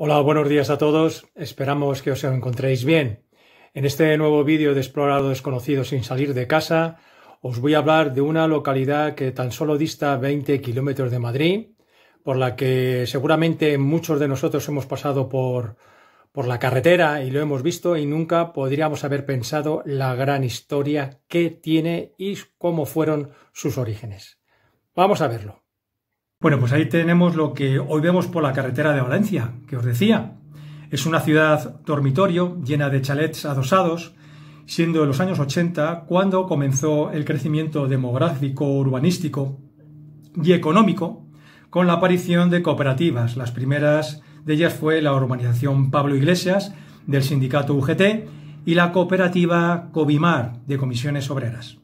Hola, buenos días a todos. Esperamos que os encontréis bien. En este nuevo vídeo de Explorar lo desconocido sin salir de casa, os voy a hablar de una localidad que tan solo dista 20 kilómetros de Madrid, por la que seguramente muchos de nosotros hemos pasado por, por la carretera y lo hemos visto y nunca podríamos haber pensado la gran historia que tiene y cómo fueron sus orígenes. Vamos a verlo. Bueno, pues ahí tenemos lo que hoy vemos por la carretera de Valencia, que os decía. Es una ciudad dormitorio llena de chalets adosados, siendo en los años 80 cuando comenzó el crecimiento demográfico, urbanístico y económico con la aparición de cooperativas. Las primeras de ellas fue la urbanización Pablo Iglesias del sindicato UGT y la cooperativa Covimar de comisiones obreras.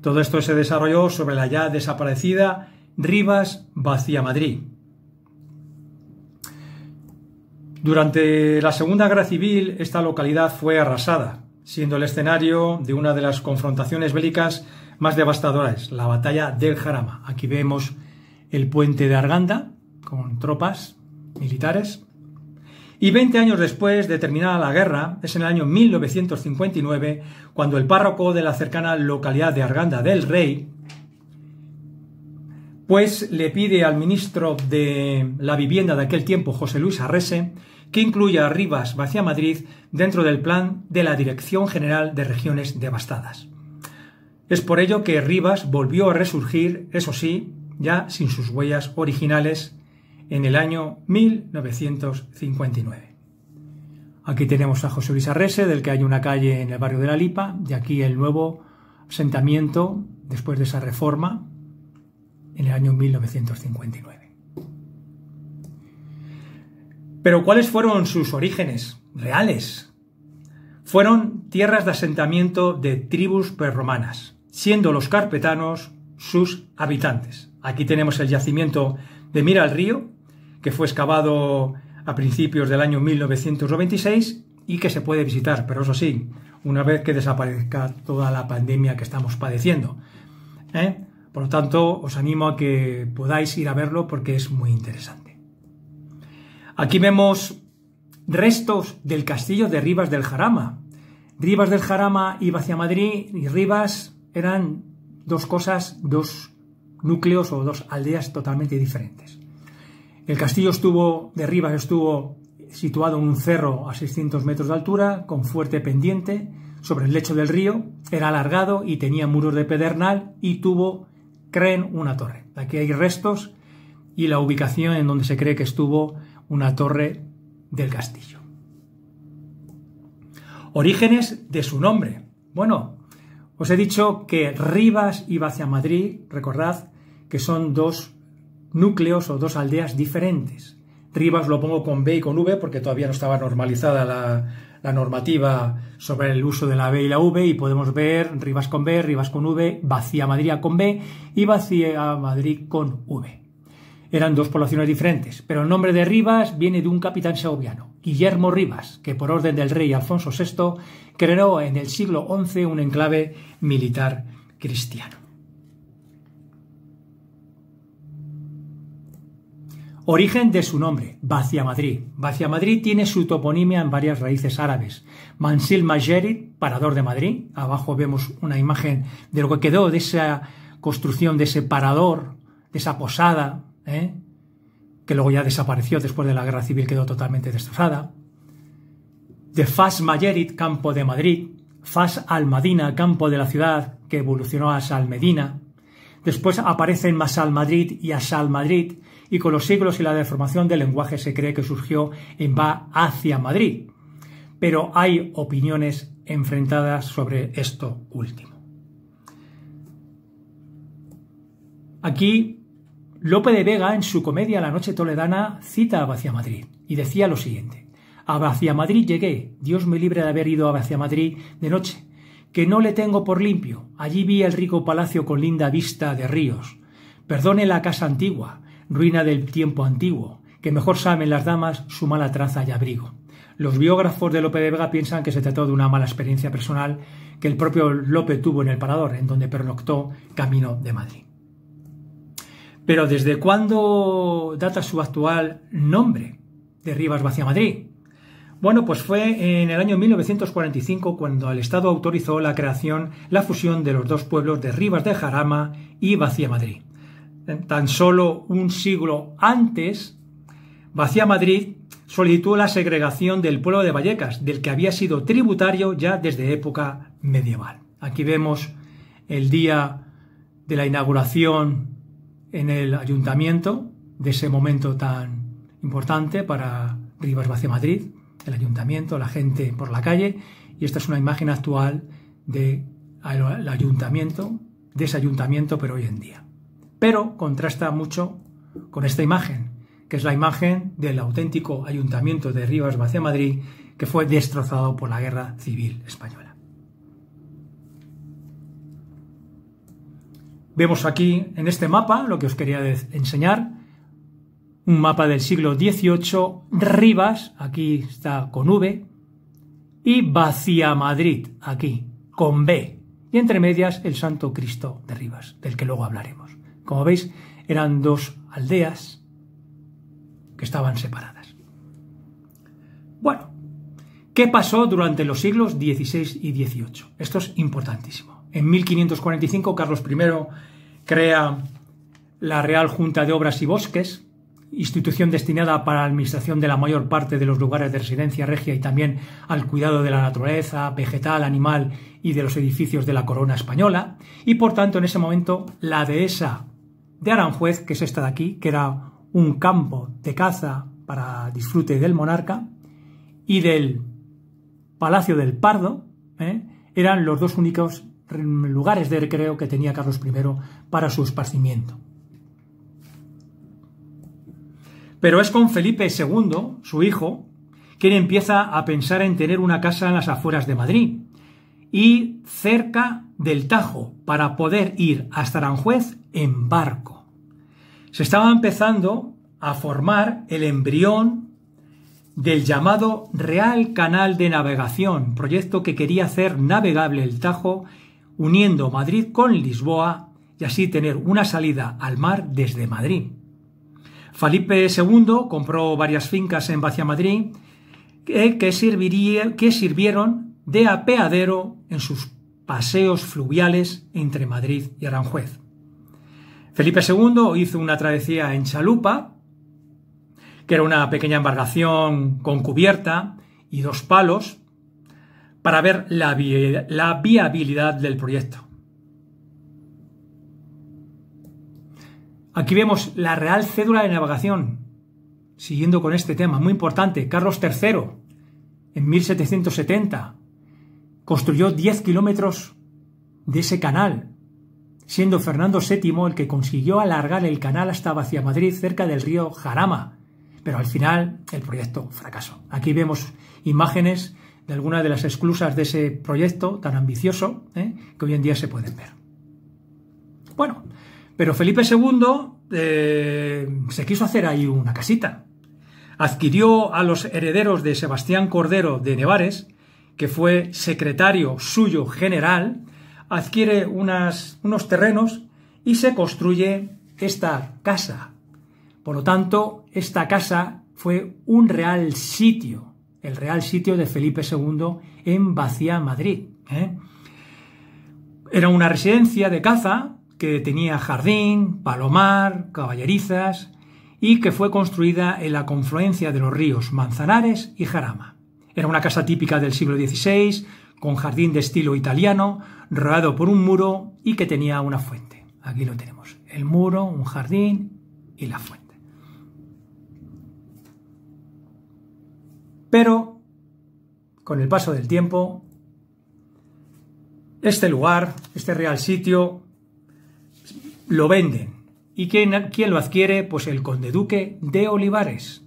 Todo esto se desarrolló sobre la ya desaparecida Rivas vacía Madrid Durante la Segunda Guerra Civil, esta localidad fue arrasada, siendo el escenario de una de las confrontaciones bélicas más devastadoras, la batalla del Jarama. Aquí vemos el puente de Arganda con tropas militares. Y 20 años después de terminada la guerra, es en el año 1959, cuando el párroco de la cercana localidad de Arganda del Rey, pues le pide al ministro de la Vivienda de aquel tiempo, José Luis Arrese, que incluya a Rivas hacia Madrid dentro del plan de la Dirección General de Regiones Devastadas. Es por ello que Rivas volvió a resurgir, eso sí, ya sin sus huellas originales, en el año 1959. Aquí tenemos a José Luis Arrese, del que hay una calle en el barrio de La Lipa, de aquí el nuevo asentamiento después de esa reforma en el año 1959. Pero ¿cuáles fueron sus orígenes reales? Fueron tierras de asentamiento de tribus prerromanas, siendo los carpetanos sus habitantes. Aquí tenemos el yacimiento de Mira al Río, que fue excavado a principios del año 1996 y que se puede visitar, pero eso sí, una vez que desaparezca toda la pandemia que estamos padeciendo. ¿Eh? Por lo tanto, os animo a que podáis ir a verlo porque es muy interesante. Aquí vemos restos del castillo de Rivas del Jarama. Rivas del Jarama iba hacia Madrid y Rivas eran dos cosas, dos núcleos o dos aldeas totalmente diferentes. El castillo estuvo de Rivas estuvo situado en un cerro a 600 metros de altura, con fuerte pendiente, sobre el lecho del río, era alargado y tenía muros de pedernal y tuvo creen una torre. Aquí hay restos y la ubicación en donde se cree que estuvo una torre del castillo. Orígenes de su nombre. Bueno, os he dicho que Rivas iba hacia Madrid, recordad que son dos núcleos o dos aldeas diferentes. Rivas lo pongo con B y con V porque todavía no estaba normalizada la, normativa sobre el uso de la B y la V y podemos ver Rivas con B, Rivas con V, Vacía Madrid con B y Vacía Madrid con V. Eran dos poblaciones diferentes, pero el nombre de Rivas viene de un capitán seoviano, Guillermo Rivas, que por orden del rey Alfonso VI creó en el siglo XI un enclave militar cristiano. Origen de su nombre, Madrid. Vaciamadrid. Madrid tiene su toponimia en varias raíces árabes. Mansil Majerit, parador de Madrid. Abajo vemos una imagen de lo que quedó de esa construcción, de ese parador, de esa posada, ¿eh? que luego ya desapareció después de la guerra civil, quedó totalmente destrozada. De Fas Majerit, campo de Madrid. Fas Almadina, campo de la ciudad, que evolucionó a Medina. Después aparecen Masal Madrid y Asal Madrid, y con los siglos y la deformación del lenguaje se cree que surgió en va hacia Madrid. Pero hay opiniones enfrentadas sobre esto último. Aquí, Lope de Vega, en su comedia La Noche Toledana, cita a hacia Madrid y decía lo siguiente. A Hacia Madrid llegué, Dios me libre de haber ido a hacia Madrid de noche, que no le tengo por limpio. Allí vi el rico palacio con linda vista de ríos. Perdone la casa antigua, ruina del tiempo antiguo, que mejor saben las damas su mala traza y abrigo. Los biógrafos de Lope de Vega piensan que se trató de una mala experiencia personal que el propio Lope tuvo en el Parador, en donde pernoctó camino de Madrid. Pero ¿desde cuándo data su actual nombre de Rivas hacia Madrid? Bueno, pues fue en el año 1945 cuando el Estado autorizó la creación, la fusión de los dos pueblos de Rivas de Jarama y Vacía Madrid tan solo un siglo antes, Vacía Madrid solicitó la segregación del pueblo de Vallecas, del que había sido tributario ya desde época medieval. Aquí vemos el día de la inauguración en el ayuntamiento, de ese momento tan importante para Rivas Vacía Madrid, el ayuntamiento, la gente por la calle, y esta es una imagen actual del ayuntamiento, de ese ayuntamiento, pero hoy en día pero contrasta mucho con esta imagen, que es la imagen del auténtico ayuntamiento de Rivas Vacia Madrid, que fue destrozado por la Guerra Civil Española. Vemos aquí en este mapa lo que os quería enseñar, un mapa del siglo XVIII, Rivas, aquí está con V, y Vacía Madrid, aquí, con B, y entre medias el Santo Cristo de Rivas, del que luego hablaremos. Como veis, eran dos aldeas que estaban separadas. Bueno, ¿qué pasó durante los siglos XVI y XVIII? Esto es importantísimo. En 1545 Carlos I crea la Real Junta de Obras y Bosques, institución destinada para la administración de la mayor parte de los lugares de residencia regia y también al cuidado de la naturaleza, vegetal, animal y de los edificios de la corona española, y por tanto en ese momento la dehesa de Aranjuez, que es esta de aquí, que era un campo de caza para disfrute del monarca, y del Palacio del Pardo, ¿eh? eran los dos únicos lugares de recreo que tenía Carlos I para su esparcimiento. Pero es con Felipe II, su hijo, quien empieza a pensar en tener una casa en las afueras de Madrid y cerca del Tajo para poder ir hasta Aranjuez en barco. Se estaba empezando a formar el embrión del llamado Real Canal de Navegación, proyecto que quería hacer navegable el Tajo uniendo Madrid con Lisboa y así tener una salida al mar desde Madrid. Felipe II compró varias fincas en Vaciamadrid eh, que, que, serviría, que sirvieron de apeadero en sus paseos fluviales entre Madrid y Aranjuez. Felipe II hizo una travesía en chalupa, que era una pequeña embarcación con cubierta y dos palos, para ver la, viabilidad del proyecto. Aquí vemos la Real Cédula de Navegación, siguiendo con este tema, muy importante, Carlos III, en 1770, construyó 10 kilómetros de ese canal, siendo Fernando VII el que consiguió alargar el canal hasta hacia Madrid, cerca del río Jarama. Pero al final el proyecto fracasó. Aquí vemos imágenes de algunas de las esclusas de ese proyecto tan ambicioso ¿eh? que hoy en día se pueden ver. Bueno, pero Felipe II eh, se quiso hacer ahí una casita. Adquirió a los herederos de Sebastián Cordero de Nevares, que fue secretario suyo general, adquiere unos terrenos y se construye esta casa. Por lo tanto, esta casa fue un real sitio, el real sitio de Felipe II en Vacía, Madrid. ¿eh? Era una residencia de caza que tenía jardín, palomar, caballerizas y que fue construida en la confluencia de los ríos Manzanares y Jarama. Era una casa típica del siglo XVI, con jardín de estilo italiano, rodeado por un muro y que tenía una fuente. Aquí lo tenemos, el muro, un jardín y la fuente. Pero, con el paso del tiempo, este lugar, este real sitio, lo venden. ¿Y quien quién lo adquiere? Pues el conde duque de Olivares,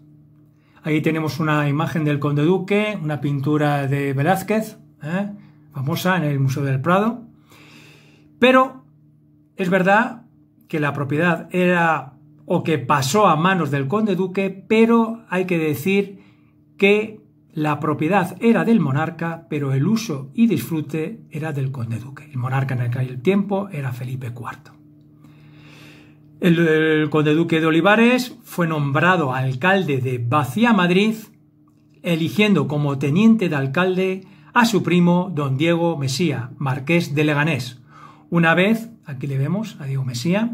Ahí tenemos una imagen del Conde Duque, una pintura de Velázquez, ¿eh? famosa en el Museo del Prado. Pero es verdad que la propiedad era o que pasó a manos del Conde Duque, pero hay que decir que la propiedad era del monarca, pero el uso y disfrute era del Conde Duque. El monarca en el el tiempo era Felipe IV. El, conde duque de Olivares fue nombrado alcalde de Bacía Madrid, eligiendo como teniente de alcalde a su primo don Diego Mesía, marqués de Leganés. Una vez, aquí le vemos a Diego Mesía,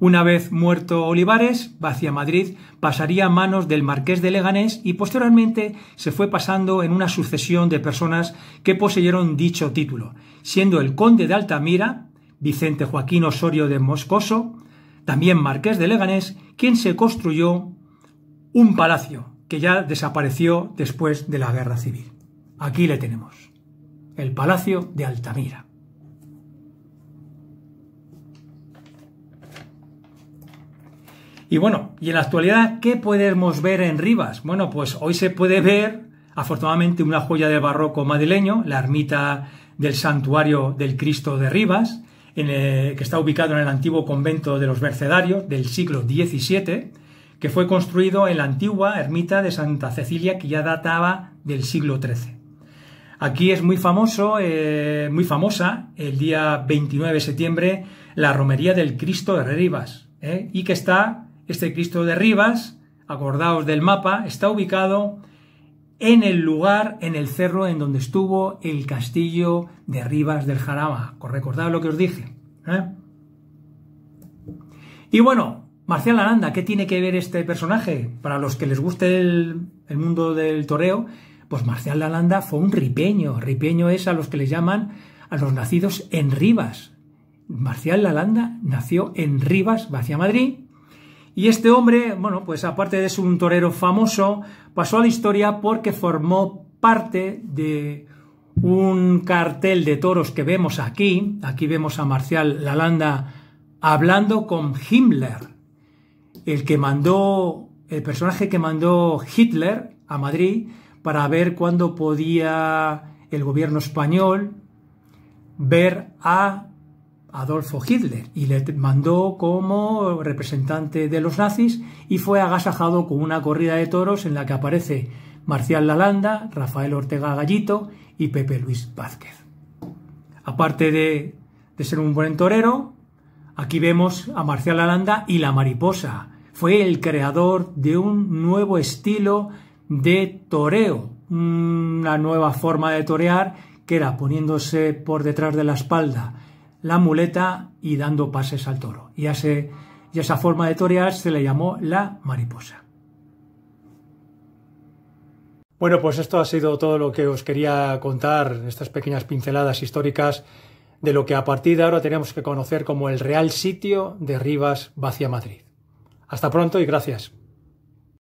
una vez muerto Olivares, vacía Madrid pasaría a manos del marqués de Leganés y posteriormente se fue pasando en una sucesión de personas que poseyeron dicho título, siendo el conde de Altamira, Vicente Joaquín Osorio de Moscoso, también marqués de Leganés, quien se construyó un palacio que ya desapareció después de la guerra civil. Aquí le tenemos, el Palacio de Altamira. Y bueno, y en la actualidad, ¿qué podemos ver en Rivas? Bueno, pues hoy se puede ver, afortunadamente, una joya del barroco madrileño, la ermita del santuario del Cristo de Rivas, que está ubicado en el antiguo convento de los Mercedarios del siglo XVII, que fue construido en la antigua ermita de Santa Cecilia, que ya databa del siglo XIII. Aquí es muy famoso, eh, muy famosa, el día 29 de septiembre, la romería del Cristo de Rivas, eh, y que está, este Cristo de Rivas, acordaos del mapa, está ubicado en el lugar, en el cerro en donde estuvo el castillo de Rivas del Jarama. Recordad lo que os dije. ¿eh? Y bueno, Marcial Lalanda, ¿qué tiene que ver este personaje? Para los que les guste el, mundo del toreo, pues Marcial Lalanda fue un ripeño. Ripeño es a los que le llaman a los nacidos en Rivas. Marcial Lalanda nació en Rivas, hacia Madrid, y este hombre, bueno, pues aparte de ser un torero famoso, pasó a la historia porque formó parte de un cartel de toros que vemos aquí. Aquí vemos a Marcial Lalanda hablando con Himmler, el que mandó, el personaje que mandó Hitler a Madrid para ver cuándo podía el gobierno español ver a Adolfo Hitler y le mandó como representante de los nazis y fue agasajado con una corrida de toros en la que aparece Marcial Lalanda, Rafael Ortega Gallito y Pepe Luis Vázquez. Aparte de, de ser un buen torero, aquí vemos a Marcial Lalanda y la mariposa. Fue el creador de un nuevo estilo de toreo, una nueva forma de torear que era poniéndose por detrás de la espalda la muleta y dando pases al toro. Y, a y esa forma de torear se le llamó la mariposa. Bueno, pues esto ha sido todo lo que os quería contar, estas pequeñas pinceladas históricas de lo que a partir de ahora tenemos que conocer como el real sitio de Rivas Vacia Madrid. Hasta pronto y gracias.